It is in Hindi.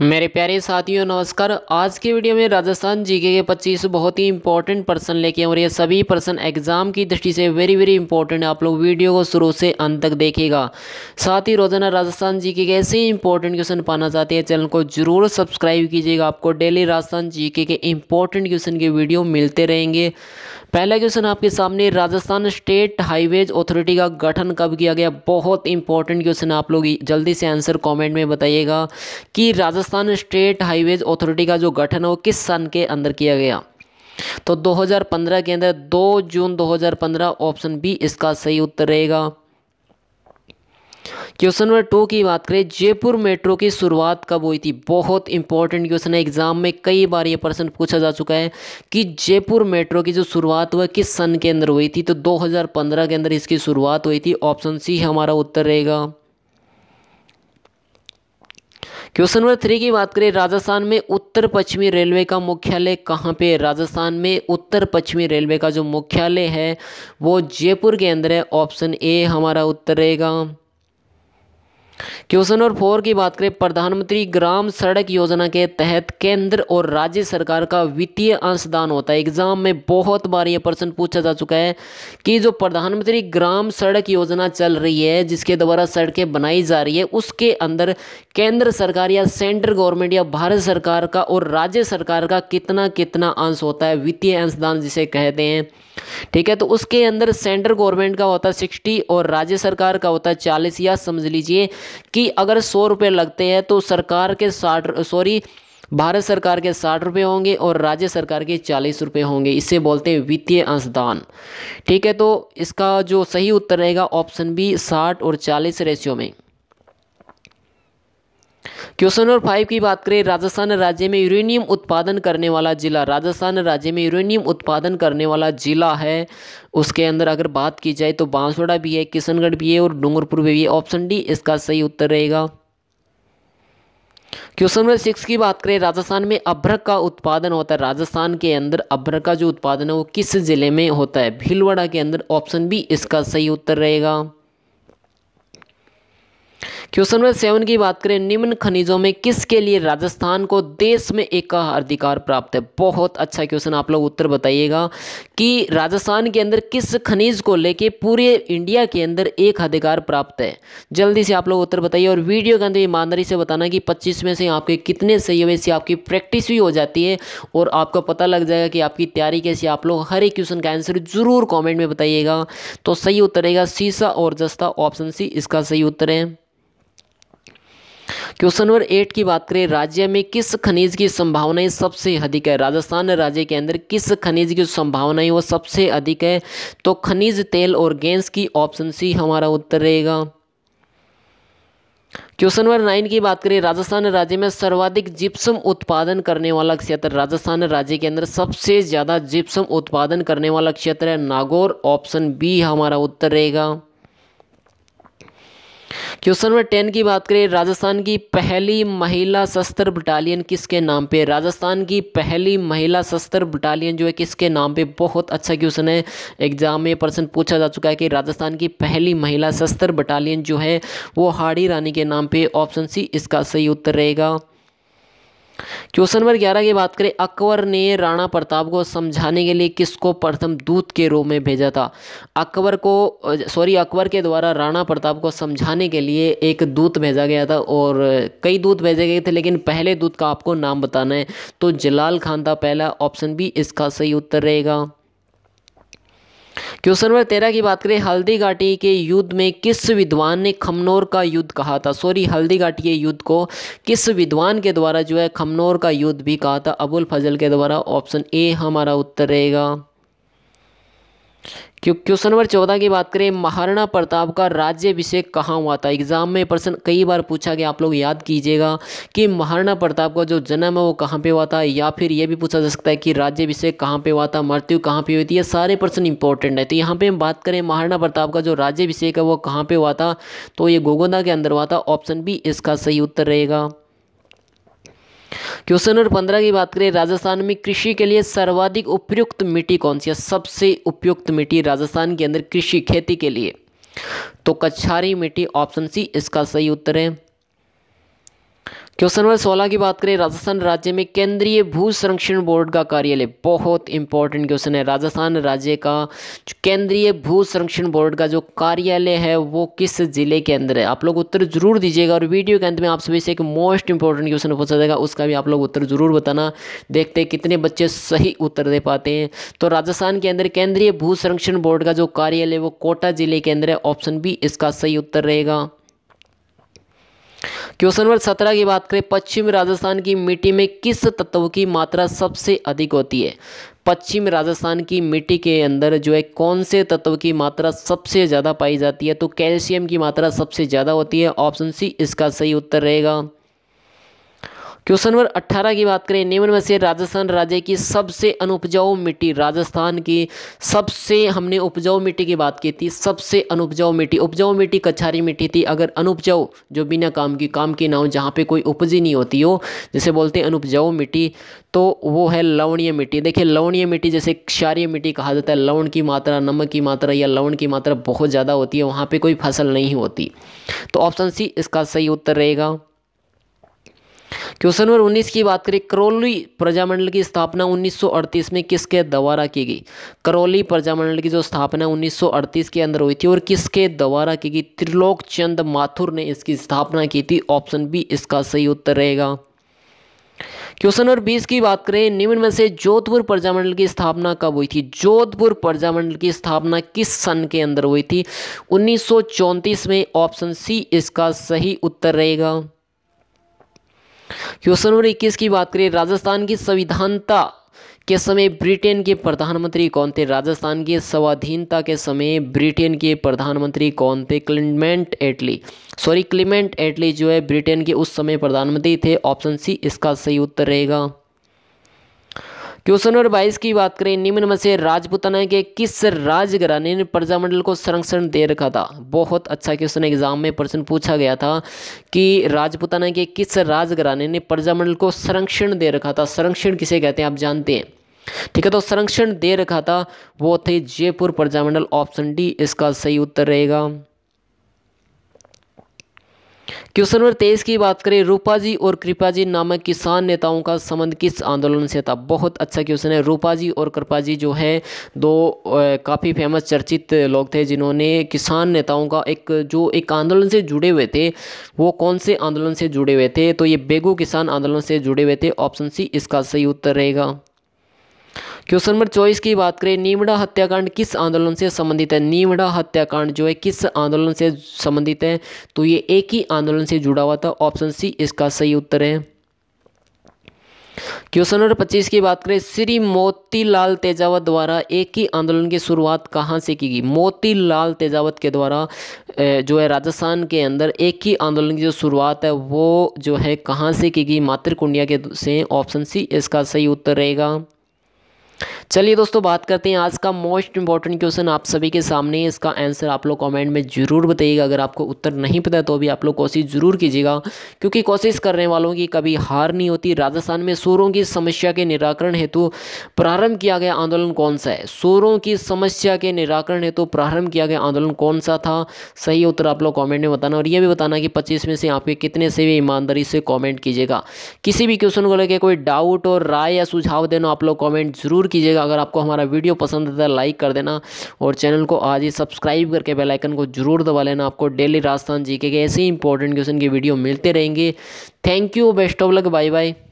मेरे प्यारे साथियों नमस्कार आज के वीडियो में राजस्थान जीके के 25 बहुत ही इंपॉर्टेंट पर्सन लेके और ये सभी पर्सन एग्जाम की दृष्टि से वेरी वेरी इंपॉर्टेंट है आप लोग वीडियो को शुरू से अंत तक देखेगा साथ ही रोजाना राजस्थान जीके के ऐसे इंपॉर्टेंट क्वेश्चन पाना चाहते हैं चैनल को जरूर सब्सक्राइब कीजिएगा आपको डेली राजस्थान जी के इंपॉर्टेंट क्वेश्चन के वीडियो मिलते रहेंगे पहला क्वेश्चन आपके सामने राजस्थान स्टेट हाईवेज अथॉरिटी का गठन कब किया गया बहुत इंपॉर्टेंट क्वेश्चन आप लोग जल्दी से आंसर कॉमेंट में बताइएगा कि Rajasthan Rajasthan state highways authority का जो गठन है वो किस सन के अंदर किया गया तो 2015 के अंदर 2 जून 2015 ऑप्शन बी इसका सही उत्तर रहेगा क्वेश्चन नंबर टू की बात करें जयपुर मेट्रो की शुरुआत कब हुई थी बहुत इंपॉर्टेंट क्वेश्चन है एग्जाम में कई बार ये प्रश्न पूछा जा चुका है कि जयपुर मेट्रो की जो शुरुआत हुआ किस सन के अंदर हुई थी तो 2015 के अंदर इसकी शुरुआत हुई थी ऑप्शन सी हमारा उत्तर रहेगा क्वेश्चन नंबर थ्री की बात करें राजस्थान में उत्तर पश्चिमी रेलवे का मुख्यालय कहाँ पे राजस्थान में उत्तर पश्चिमी रेलवे का जो मुख्यालय है वो जयपुर के अंदर है ऑप्शन ए हमारा उत्तर रहेगा क्वेश्चन नंबर फोर की बात करें प्रधानमंत्री ग्राम सड़क योजना के तहत केंद्र और राज्य सरकार का वित्तीय अंशदान होता है एग्जाम में बहुत बार ये प्रश्न पूछा जा चुका है कि जो प्रधानमंत्री ग्राम सड़क योजना चल रही है जिसके द्वारा सड़कें बनाई जा रही है उसके अंदर केंद्र सरकार या सेंट्रल गवर्नमेंट या भारत सरकार का और राज्य सरकार का कितना कितना अंश होता है वित्तीय अंशदान जिसे कहते हैं ठीक है तो उसके अंदर सेंट्रल गवर्नमेंट का होता है सिक्सटी और राज्य सरकार का होता है चालीस या समझ लीजिए कि अगर सौ रुपये लगते हैं तो सरकार के साठ सॉरी भारत सरकार के साठ रुपये होंगे और राज्य सरकार के चालीस रुपये होंगे इसे बोलते हैं वित्तीय अंशदान ठीक है तो इसका जो सही उत्तर रहेगा ऑप्शन बी साठ और चालीस रेशियो में क्वेश्चन नंबर फाइव की बात करें राजस्थान राज्य में यूरेनियम उत्पादन करने वाला जिला राजस्थान राज्य में यूरेनियम उत्पादन करने वाला जिला है उसके अंदर अगर बात की जाए तो बांसवाड़ा भी है किशनगढ़ भी है और डूंगरपुर भी है ऑप्शन डी इसका सही उत्तर रहेगा क्वेश्चन नंबर सिक्स की बात करें राजस्थान में अभ्रक का उत्पादन होता है राजस्थान के अंदर अभ्रक का जो उत्पादन है वो किस जिले में होता है भीलवाड़ा के अंदर ऑप्शन बी इसका सही उत्तर रहेगा क्वेश्चन नंबर सेवन की बात करें निम्न खनिजों में किसके लिए राजस्थान को देश में एक अधिकार प्राप्त है बहुत अच्छा क्वेश्चन आप लोग उत्तर बताइएगा कि राजस्थान के अंदर किस खनिज को लेके पूरे इंडिया के अंदर एक अधिकार प्राप्त है जल्दी से आप लोग उत्तर बताइए और वीडियो के अंदर ईमानदारी से बताना कि पच्चीस में से आपके कितने सही हुए आपकी प्रैक्टिस भी हो जाती है और आपको पता लग जाएगा कि आपकी तैयारी कैसी आप लोग हर एक क्वेश्चन का आंसर जरूर कॉमेंट में बताइएगा तो सही उत्तर रहेगा सीसा और जस्ता ऑप्शन सी इसका सही उत्तर है क्वेश्चन नंबर एट की बात करें राज्य में किस खनिज की संभावनाएं सबसे अधिक है राजस्थान राज्य के अंदर किस खनिज की संभावनाएं वो सबसे अधिक है तो खनिज तेल और गैस की ऑप्शन सी हमारा उत्तर रहेगा क्वेश्चन नंबर नाइन की बात करें राजस्थान राज्य में सर्वाधिक जिप्सम उत्पादन करने वाला क्षेत्र राजस्थान राज्य के अंदर सबसे ज़्यादा जिप्सम उत्पादन करने वाला क्षेत्र है नागौर ऑप्शन बी हमारा उत्तर रहेगा क्वेश्चन नंबर टेन की बात करें राजस्थान की पहली महिला शस्त्र बटालियन किसके नाम पे राजस्थान की पहली महिला शस्त्र बटालियन जो है किसके नाम पे बहुत अच्छा क्वेश्चन है एग्जाम में प्रश्न पूछा जा चुका है कि राजस्थान की पहली महिला शस्त्र बटालियन जो है वो हाड़ी रानी के नाम पे ऑप्शन सी इसका सही उत्तर रहेगा क्वेश्चन नंबर ग्यारह की बात करें अकबर ने राणा प्रताप को समझाने के लिए किसको प्रथम दूत के रूप में भेजा था अकबर को सॉरी अकबर के द्वारा राणा प्रताप को समझाने के लिए एक दूत भेजा गया था और कई दूत भेजे गए थे लेकिन पहले दूत का आपको नाम बताना है तो जलाल खान था पहला ऑप्शन बी इसका सही उत्तर रहेगा क्वेश्चन नंबर तेरह की बात करें हल्दी घाटी के युद्ध में किस विद्वान ने खमनौर का युद्ध कहा था सॉरी हल्दी घाटी के युद्ध को किस विद्वान के द्वारा जो है खमनौर का युद्ध भी कहा था अबुल फजल के द्वारा ऑप्शन ए हमारा उत्तर रहेगा क्वेश्चन नंबर चौदह की बात करें महाराणा प्रताप का राज्य अभिषेक कहाँ हुआ था एग्जाम में प्रश्न कई बार पूछा गया आप लोग याद कीजिएगा कि महाराणा प्रताप का जो जन्म है वो कहाँ पे हुआ था या फिर ये भी पूछा जा सकता है कि राज्य अभिषेक कहाँ पे हुआ था मृत्यु कहाँ पे हुई थी ये सारे प्रश्न इंपॉर्टेंट है तो यहाँ पर हम बात करें महाराणा प्रताप का जो राज्य अभिषेक है वो कहाँ पर हुआ था तो ये गोगोदा के अंदर हुआ था ऑप्शन बी इसका सही उत्तर रहेगा क्वेश्चन नंबर पंद्रह की बात करें राजस्थान में कृषि के लिए सर्वाधिक उपयुक्त मिट्टी कौन सी है सबसे उपयुक्त मिट्टी राजस्थान के अंदर कृषि खेती के लिए तो कछारी मिट्टी ऑप्शन सी इसका सही उत्तर है क्वेश्चन नंबर सोलह की बात करें राजस्थान राज्य में केंद्रीय भू संरक्षण बोर्ड का कार्यालय बहुत इंपॉर्टेंट क्वेश्चन है राजस्थान राज्य का केंद्रीय भू संरक्षण बोर्ड का जो कार्यालय है वो किस जिले के अंदर है आप लोग उत्तर जरूर दीजिएगा और वीडियो के अंत में आप सभी से एक मोस्ट इंपॉर्टेंट क्वेश्चन पूछा जाएगा उसका भी आप लोग उत्तर जरूर बताना देखते कितने बच्चे सही उत्तर दे पाते हैं तो राजस्थान के अंदर केंद्रीय भू संरक्षण बोर्ड का जो कार्यालय वो कोटा जिले के अंदर है ऑप्शन बी इसका सही उत्तर रहेगा क्वेश्चन नंबर सत्रह की बात करें पश्चिम राजस्थान की मिट्टी में किस तत्व की मात्रा सबसे अधिक होती है पश्चिम राजस्थान की मिट्टी के अंदर जो है कौन से तत्व की मात्रा सबसे ज़्यादा पाई जाती है तो कैल्शियम की मात्रा सबसे ज़्यादा होती है ऑप्शन सी इसका सही उत्तर रहेगा क्वेश्चन नंबर 18 की बात करें निम्न में से राजस्थान राज्य की सबसे अनुपजाऊ मिट्टी राजस्थान की सबसे हमने उपजाऊ मिट्टी की बात की थी सबसे अनुपजाऊ मिट्टी उपजाऊ मिट्टी कछारी मिट्टी थी अगर अनुपजाऊ जो बिना काम की काम की ना हो जहाँ पे कोई उपजी नहीं होती हो जैसे बोलते हैं अनुपजाऊ मिट्टी तो वो है लवणीय मिट्टी देखिए लवणीय मिट्टी जैसे क्षारीय मिट्टी कहा जाता है लवण की मात्रा नमक की मात्रा या लवण की मात्रा बहुत ज़्यादा होती है वहाँ पर कोई फसल नहीं होती तो ऑप्शन सी इसका सही उत्तर रहेगा क्वेश्चन नंबर 19 की बात करें करौली प्रजामंडल की स्थापना 1938 में किसके द्वारा की गई करौली प्रजामंडल की जो स्थापना 1938 के अंदर हुई थी और किसके द्वारा की गई त्रिलोक चंद माथुर ने इसकी स्थापना की थी ऑप्शन बी इसका सही उत्तर रहेगा क्वेश्चन नंबर बीस की बात करें निम्न में से जोधपुर प्रजामंडल की स्थापना कब हुई थी जोधपुर प्रजामंडल की स्थापना किस सन के अंदर हुई थी उन्नीस में ऑप्शन सी इसका सही उत्तर रहेगा क्वेश्चन नंबर इक्कीस की बात करें राजस्थान की संविधानता के समय ब्रिटेन के प्रधानमंत्री कौन थे राजस्थान के स्वाधीनता के समय ब्रिटेन के प्रधानमंत्री कौन थे Clement Attlee sorry Clement Attlee जो है ब्रिटेन के उस समय प्रधानमंत्री थे ऑप्शन सी इसका सही उत्तर रहेगा क्वेश्चन नंबर बाईस की बात करें निम्न में से राजपुताना के किस राजघराने ने प्रजामंडल को संरक्षण दे रखा था बहुत अच्छा क्वेश्चन एग्जाम में प्रश्न पूछा गया था कि राजपुताना के किस राजघराने ने प्रजामंडल को संरक्षण दे रखा था संरक्षण किसे कहते हैं आप जानते हैं ठीक है तो संरक्षण दे रखा था वो थे जयपुर प्रजामंडल ऑप्शन डी इसका सही उत्तर रहेगा क्वेश्चन नंबर तेईस की बात करें रूपा जी और कृपा जी नामक किसान नेताओं का संबंध किस आंदोलन से था बहुत अच्छा क्वेश्चन है रूपा जी और कृपा जी जो है दो काफ़ी फेमस चर्चित लोग थे जिन्होंने किसान नेताओं का एक जो एक आंदोलन से जुड़े हुए थे वो कौन से आंदोलन से जुड़े हुए थे तो ये बेगू किसान आंदोलन से जुड़े हुए थे ऑप्शन सी इसका सही उत्तर रहेगा क्वेश्चन नंबर चौबीस की बात करें नीमड़ा हत्याकांड किस आंदोलन से संबंधित है नीमड़ा हत्याकांड जो है किस आंदोलन से संबंधित है तो ये एक ही आंदोलन से जुड़ा हुआ था ऑप्शन सी इसका सही उत्तर है क्वेश्चन नंबर पच्चीस की बात करें श्री मोतीलाल तेजावत द्वारा एक ही आंदोलन की शुरुआत कहाँ से की गई मोतीलाल तेजावत के द्वारा जो है राजस्थान के अंदर एक ही आंदोलन की जो शुरुआत है वो जो है कहाँ से की गई मातृकुंडिया के से ऑप्शन सी इसका सही उत्तर रहेगा चलिए दोस्तों बात करते हैं आज का मोस्ट इंपॉर्टेंट क्वेश्चन आप सभी के सामने इसका आंसर आप लोग कमेंट में जरूर बताइएगा अगर आपको उत्तर नहीं पता तो भी आप लोग कोशिश जरूर कीजिएगा क्योंकि कोशिश करने वालों की कभी हार नहीं होती राजस्थान में शोरों की समस्या के निराकरण हेतु प्रारंभ किया गया आंदोलन कौन सा है शोरों की समस्या के निराकरण हेतु प्रारंभ किया गया आंदोलन कौन सा था सही उत्तर आप लोग कॉमेंट में बताना और ये भी बताना कि पच्चीस में से आपके कितने से भी ईमानदारी से कॉमेंट कीजिएगा किसी भी क्वेश्चन को लेकर कोई डाउट और राय या सुझाव देना आप लोग कॉमेंट जरूर कीजिएगा अगर आपको हमारा वीडियो पसंद आता है लाइक कर देना और चैनल को आज ही सब्सक्राइब करके बेलाइकन को जरूर दबा लेना आपको डेली राजस्थान जी के ऐसे ही इंपॉर्टेंट क्वेश्चन की वीडियो मिलते रहेंगे thank you best of luck bye bye